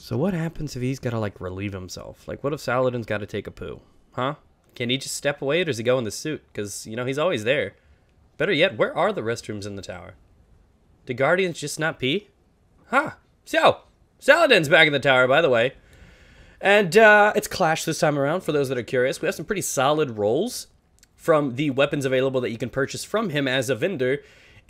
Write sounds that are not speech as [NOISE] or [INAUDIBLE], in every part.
So what happens if he's got to like relieve himself? Like what if Saladin's got to take a poo? Huh? Can he just step away or does he go in the suit? Because, you know, he's always there. Better yet, where are the restrooms in the tower? Do guardians just not pee? Huh. So, Saladin's back in the tower, by the way. And uh, it's Clash this time around, for those that are curious. We have some pretty solid rolls from the weapons available that you can purchase from him as a vendor.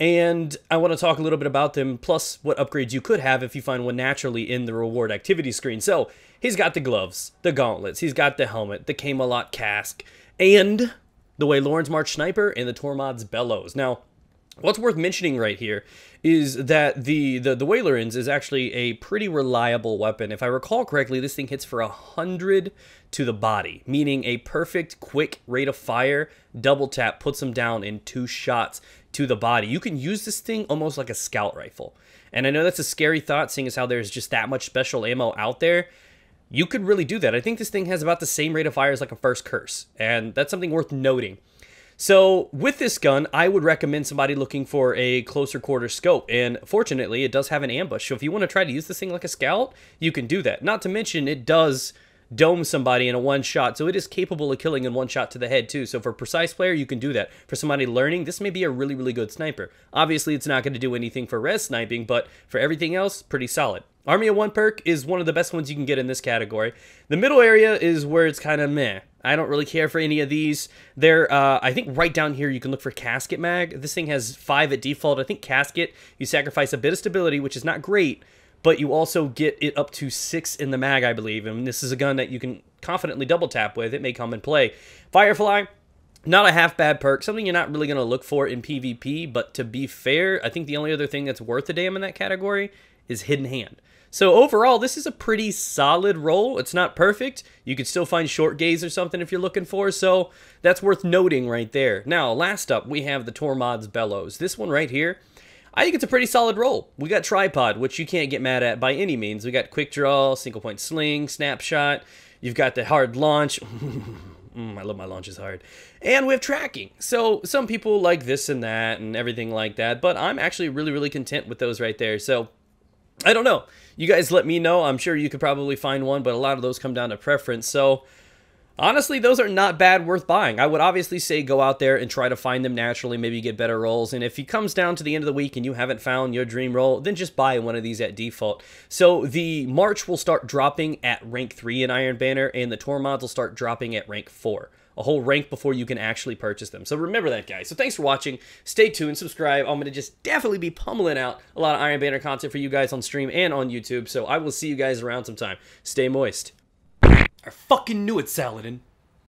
And I want to talk a little bit about them, plus what upgrades you could have if you find one naturally in the reward activity screen. So he's got the gloves, the gauntlets, he's got the helmet, the Camelot cask, and the Way Lawrence March Sniper and the Tormod's Bellows. Now, What's worth mentioning right here is that the, the, the Whalerins is actually a pretty reliable weapon. If I recall correctly, this thing hits for 100 to the body, meaning a perfect quick rate of fire double tap puts them down in two shots to the body. You can use this thing almost like a scout rifle. And I know that's a scary thought, seeing as how there's just that much special ammo out there. You could really do that. I think this thing has about the same rate of fire as like a first curse, and that's something worth noting. So with this gun, I would recommend somebody looking for a closer quarter scope. And fortunately, it does have an ambush. So if you want to try to use this thing like a scout, you can do that. Not to mention, it does dome somebody in a one shot. So it is capable of killing in one shot to the head too. So for precise player, you can do that. For somebody learning, this may be a really, really good sniper. Obviously, it's not going to do anything for res sniping, but for everything else, pretty solid. Army of One perk is one of the best ones you can get in this category. The middle area is where it's kind of meh. I don't really care for any of these. There, uh, I think right down here you can look for Casket Mag. This thing has five at default. I think Casket, you sacrifice a bit of stability, which is not great, but you also get it up to six in the mag, I believe. And this is a gun that you can confidently double tap with. It may come in play. Firefly, not a half bad perk, something you're not really going to look for in PvP, but to be fair, I think the only other thing that's worth a damn in that category is Hidden Hand. So overall, this is a pretty solid roll. It's not perfect. You could still find short gaze or something if you're looking for, so that's worth noting right there. Now, last up, we have the Tormod's Bellows. This one right here I think it's a pretty solid roll. We got tripod, which you can't get mad at by any means. We got quick draw, single point sling, snapshot. You've got the hard launch. [LAUGHS] mm, I love my launches hard. And we have tracking. So some people like this and that and everything like that, but I'm actually really, really content with those right there. So I don't know. You guys let me know. I'm sure you could probably find one, but a lot of those come down to preference. So honestly, those are not bad worth buying. I would obviously say go out there and try to find them naturally, maybe get better rolls. And if he comes down to the end of the week and you haven't found your dream roll, then just buy one of these at default. So the March will start dropping at rank 3 in Iron Banner, and the mods will start dropping at rank 4 a whole rank before you can actually purchase them. So remember that, guys. So thanks for watching. Stay tuned, subscribe. I'm going to just definitely be pummeling out a lot of Iron Banner content for you guys on stream and on YouTube. So I will see you guys around sometime. Stay moist. I fucking knew it, Saladin.